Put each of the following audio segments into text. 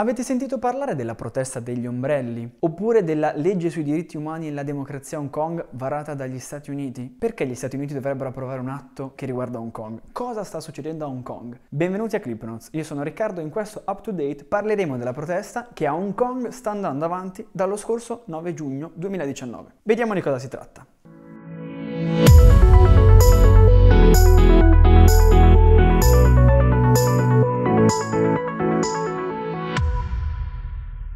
Avete sentito parlare della protesta degli ombrelli? Oppure della legge sui diritti umani e la democrazia a Hong Kong varata dagli Stati Uniti? Perché gli Stati Uniti dovrebbero approvare un atto che riguarda Hong Kong? Cosa sta succedendo a Hong Kong? Benvenuti a Clipnotes, io sono Riccardo e in questo Up to Date parleremo della protesta che a Hong Kong sta andando avanti dallo scorso 9 giugno 2019. Vediamo di cosa si tratta. Música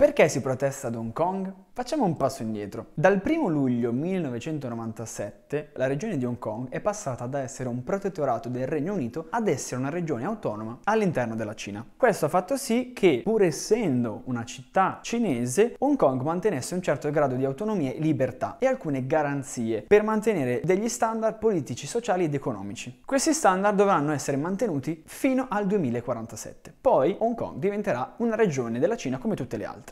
Perché si protesta ad Hong Kong? Facciamo un passo indietro. Dal 1 luglio 1997 la regione di Hong Kong è passata da essere un protettorato del Regno Unito ad essere una regione autonoma all'interno della Cina. Questo ha fatto sì che, pur essendo una città cinese, Hong Kong mantenesse un certo grado di autonomia e libertà e alcune garanzie per mantenere degli standard politici, sociali ed economici. Questi standard dovranno essere mantenuti fino al 2047. Poi Hong Kong diventerà una regione della Cina come tutte le altre.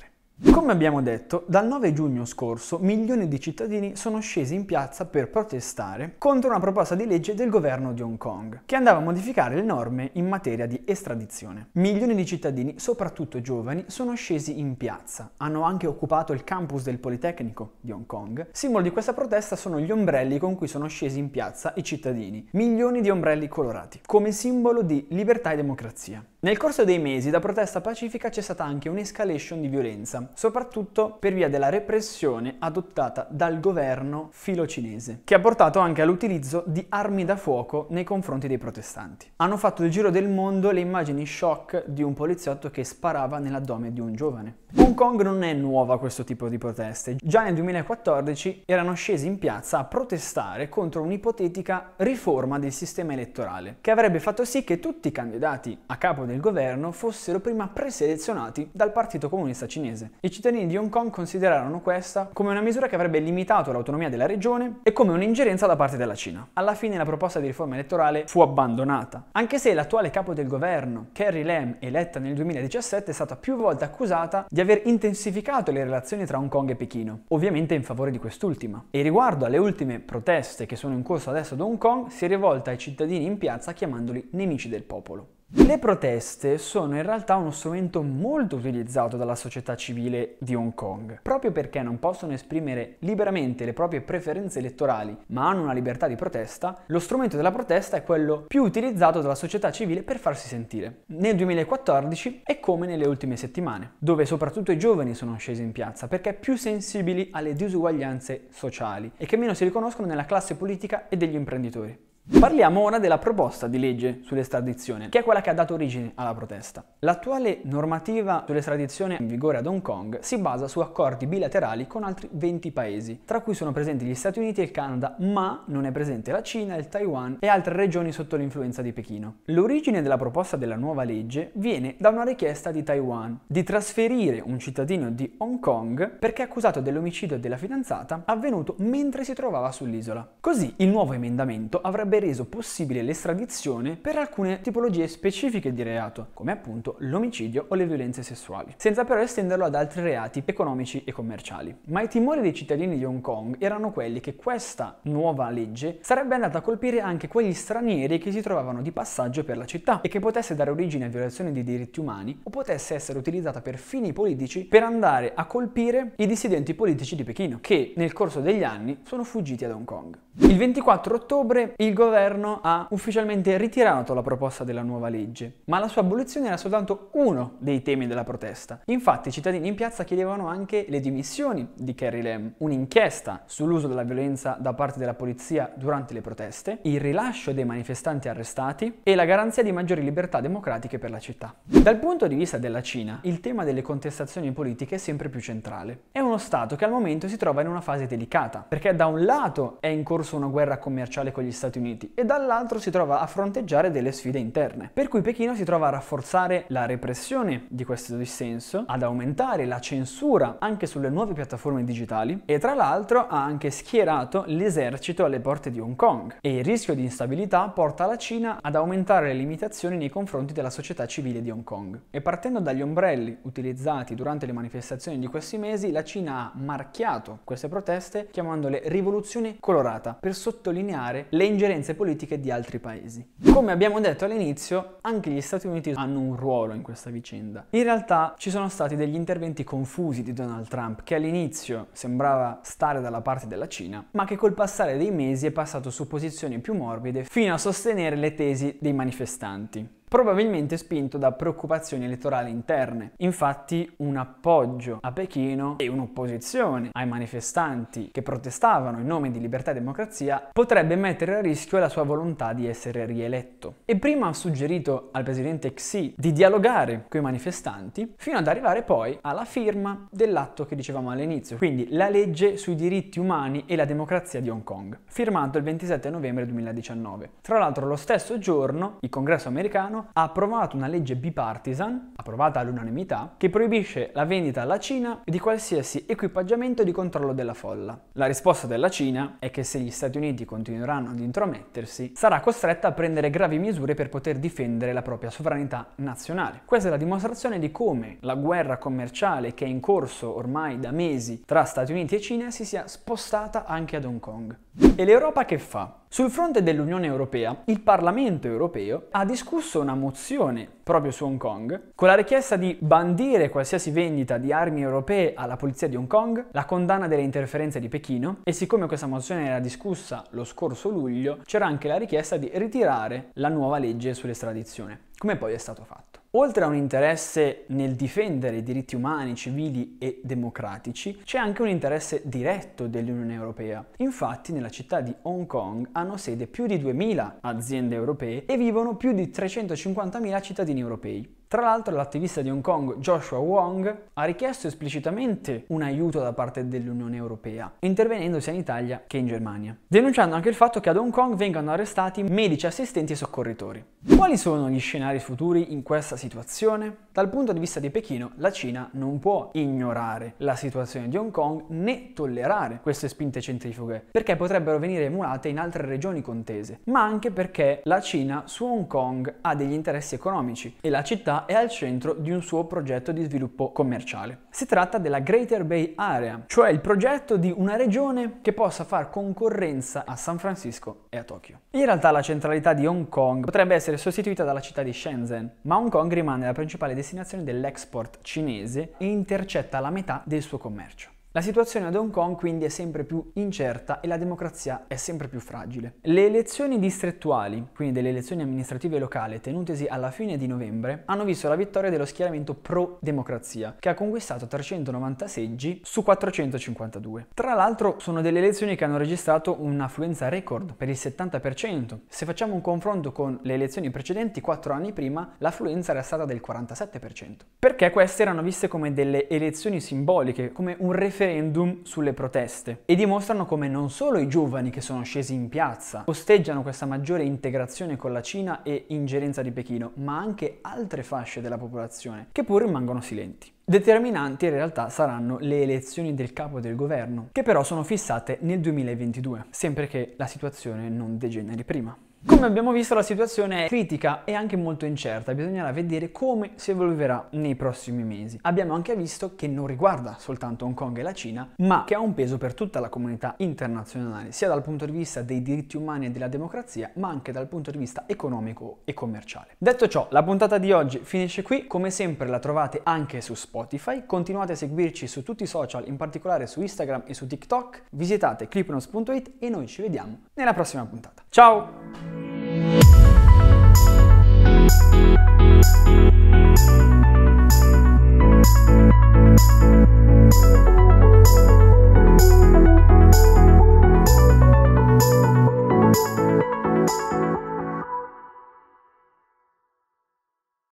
Come abbiamo detto, dal 9 giugno scorso milioni di cittadini sono scesi in piazza per protestare contro una proposta di legge del governo di Hong Kong, che andava a modificare le norme in materia di estradizione. Milioni di cittadini, soprattutto giovani, sono scesi in piazza, hanno anche occupato il campus del Politecnico di Hong Kong. Simbolo di questa protesta sono gli ombrelli con cui sono scesi in piazza i cittadini, milioni di ombrelli colorati, come simbolo di libertà e democrazia. Nel corso dei mesi da protesta pacifica c'è stata anche un'escalation di violenza, soprattutto per via della repressione adottata dal governo filocinese, che ha portato anche all'utilizzo di armi da fuoco nei confronti dei protestanti. Hanno fatto il giro del mondo le immagini shock di un poliziotto che sparava nell'addome di un giovane. Hong Kong non è nuova a questo tipo di proteste. Già nel 2014 erano scesi in piazza a protestare contro un'ipotetica riforma del sistema elettorale, che avrebbe fatto sì che tutti i candidati a capo del governo fossero prima preselezionati dal Partito Comunista Cinese. I cittadini di Hong Kong considerarono questa come una misura che avrebbe limitato l'autonomia della regione e come un'ingerenza da parte della Cina. Alla fine la proposta di riforma elettorale fu abbandonata, anche se l'attuale capo del governo, Carrie Lam, eletta nel 2017, è stata più volte accusata di di aver intensificato le relazioni tra Hong Kong e Pechino, ovviamente in favore di quest'ultima. E riguardo alle ultime proteste che sono in corso adesso ad Hong Kong, si è rivolta ai cittadini in piazza chiamandoli nemici del popolo. Le proteste sono in realtà uno strumento molto utilizzato dalla società civile di Hong Kong, proprio perché non possono esprimere liberamente le proprie preferenze elettorali, ma hanno una libertà di protesta, lo strumento della protesta è quello più utilizzato dalla società civile per farsi sentire. Nel 2014 è come nelle ultime settimane, dove soprattutto i giovani sono scesi in piazza perché più sensibili alle disuguaglianze sociali e che meno si riconoscono nella classe politica e degli imprenditori. Parliamo ora della proposta di legge sull'estradizione, che è quella che ha dato origine alla protesta. L'attuale normativa sull'estradizione in vigore ad Hong Kong si basa su accordi bilaterali con altri 20 paesi, tra cui sono presenti gli Stati Uniti e il Canada, ma non è presente la Cina, il Taiwan e altre regioni sotto l'influenza di Pechino. L'origine della proposta della nuova legge viene da una richiesta di Taiwan di trasferire un cittadino di Hong Kong perché accusato dell'omicidio della fidanzata avvenuto mentre si trovava sull'isola. Così il nuovo emendamento avrebbe avrebbe reso possibile l'estradizione per alcune tipologie specifiche di reato, come appunto l'omicidio o le violenze sessuali, senza però estenderlo ad altri reati economici e commerciali. Ma i timori dei cittadini di Hong Kong erano quelli che questa nuova legge sarebbe andata a colpire anche quegli stranieri che si trovavano di passaggio per la città e che potesse dare origine a violazioni di diritti umani o potesse essere utilizzata per fini politici per andare a colpire i dissidenti politici di Pechino, che nel corso degli anni sono fuggiti ad Hong Kong. Il 24 ottobre il governo governo ha ufficialmente ritirato la proposta della nuova legge, ma la sua abolizione era soltanto uno dei temi della protesta. Infatti i cittadini in piazza chiedevano anche le dimissioni di Carrie Lam, un'inchiesta sull'uso della violenza da parte della polizia durante le proteste, il rilascio dei manifestanti arrestati e la garanzia di maggiori libertà democratiche per la città. Dal punto di vista della Cina, il tema delle contestazioni politiche è sempre più centrale. È uno Stato che al momento si trova in una fase delicata, perché da un lato è in corso una guerra commerciale con gli Stati Uniti, Uniti e dall'altro si trova a fronteggiare delle sfide interne. Per cui Pechino si trova a rafforzare la repressione di questo dissenso, ad aumentare la censura anche sulle nuove piattaforme digitali e tra l'altro ha anche schierato l'esercito alle porte di Hong Kong e il rischio di instabilità porta la Cina ad aumentare le limitazioni nei confronti della società civile di Hong Kong. E partendo dagli ombrelli utilizzati durante le manifestazioni di questi mesi, la Cina ha marchiato queste proteste chiamandole rivoluzione colorata per sottolineare le ingerenze esperienze politiche di altri paesi. Come abbiamo detto all'inizio, anche gli Stati Uniti hanno un ruolo in questa vicenda. In realtà ci sono stati degli interventi confusi di Donald Trump, che all'inizio sembrava stare dalla parte della Cina, ma che col passare dei mesi è passato su posizioni più morbide fino a sostenere le tesi dei manifestanti probabilmente spinto da preoccupazioni elettorali interne. Infatti un appoggio a Pechino e un'opposizione ai manifestanti che protestavano in nome di libertà e democrazia potrebbe mettere a rischio la sua volontà di essere rieletto. E prima ha suggerito al presidente Xi di dialogare con i manifestanti fino ad arrivare poi alla firma dell'atto che dicevamo all'inizio, quindi la legge sui diritti umani e la democrazia di Hong Kong, firmato il 27 novembre 2019. Tra l'altro lo stesso giorno il congresso americano italiano ha approvato una legge bipartisan, approvata all'unanimità, che proibisce la vendita alla Cina di qualsiasi equipaggiamento di controllo della folla. La risposta della Cina è che se gli Stati Uniti continueranno ad intromettersi, sarà costretta a prendere gravi misure per poter difendere la propria sovranità nazionale. Questa è la dimostrazione di come la guerra commerciale che è in corso ormai da mesi tra Stati Uniti e Cina si sia spostata anche ad Hong Kong. E l'Europa che fa? Sul fronte dell'Unione Europea, il Parlamento europeo ha discusso una mozione proprio su Hong Kong con la richiesta di bandire qualsiasi vendita di armi europee alla polizia di Hong Kong, la condanna delle interferenze di Pechino e siccome questa mozione era discussa lo scorso luglio, c'era anche la richiesta di ritirare la nuova legge sull'estradizione, come poi è stato fatto. Oltre a un interesse nel difendere i diritti umani, civili e democratici, c'è anche un interesse diretto dell'Unione Europea. Infatti nella città di Hong Kong hanno sede più di 2000 aziende europee e vivono più di 350.000 cittadini europei. Tra l'altro l'attivista di Hong Kong Joshua Wong ha richiesto esplicitamente un aiuto da parte dell'Unione Europea, intervenendo sia in Italia che in Germania, denunciando anche il fatto che ad Hong Kong vengano arrestati medici, assistenti e soccorritori. Quali sono gli scenari futuri in questa situazione? Dal punto di vista di Pechino, la Cina non può ignorare la situazione di Hong Kong né tollerare queste spinte centrifughe, perché potrebbero venire emulate in altre regioni contese, ma anche perché la Cina su Hong Kong ha degli interessi economici e la città è al centro di un suo progetto di sviluppo commerciale. Si tratta della Greater Bay Area, cioè il progetto di una regione che possa far concorrenza a San Francisco e a Tokyo. In realtà la centralità di Hong Kong potrebbe essere sostituita dalla città di Shenzhen, ma Hong Kong rimane la principale destinazione dell'export cinese e intercetta la metà del suo commercio. La situazione ad Hong Kong quindi è sempre più incerta e la democrazia è sempre più fragile. Le elezioni distrettuali, quindi delle elezioni amministrative locali tenutesi alla fine di novembre, hanno visto la vittoria dello schieramento pro-democrazia, che ha conquistato 390 seggi su 452. Tra l'altro sono delle elezioni che hanno registrato un'affluenza record per il 70%. Se facciamo un confronto con le elezioni precedenti, 4 anni prima, l'affluenza era stata del 47%. Perché queste erano viste come delle elezioni simboliche, come un referendum referendum sulle proteste e dimostrano come non solo i giovani che sono scesi in piazza osteggiano questa maggiore integrazione con la Cina e ingerenza di Pechino, ma anche altre fasce della popolazione che pur rimangono silenti. Determinanti in realtà saranno le elezioni del capo del governo, che però sono fissate nel 2022, sempre che la situazione non degeneri prima. Come abbiamo visto la situazione è critica e anche molto incerta, bisognerà vedere come si evolverà nei prossimi mesi. Abbiamo anche visto che non riguarda soltanto Hong Kong e la Cina, ma che ha un peso per tutta la comunità internazionale, sia dal punto di vista dei diritti umani e della democrazia, ma anche dal punto di vista economico e commerciale. Detto ciò, la puntata di oggi finisce qui, come sempre la trovate anche su Spotify, continuate a seguirci su tutti i social, in particolare su Instagram e su TikTok, visitate clipnos.it e noi ci vediamo nella prossima puntata. Ciao! Bye.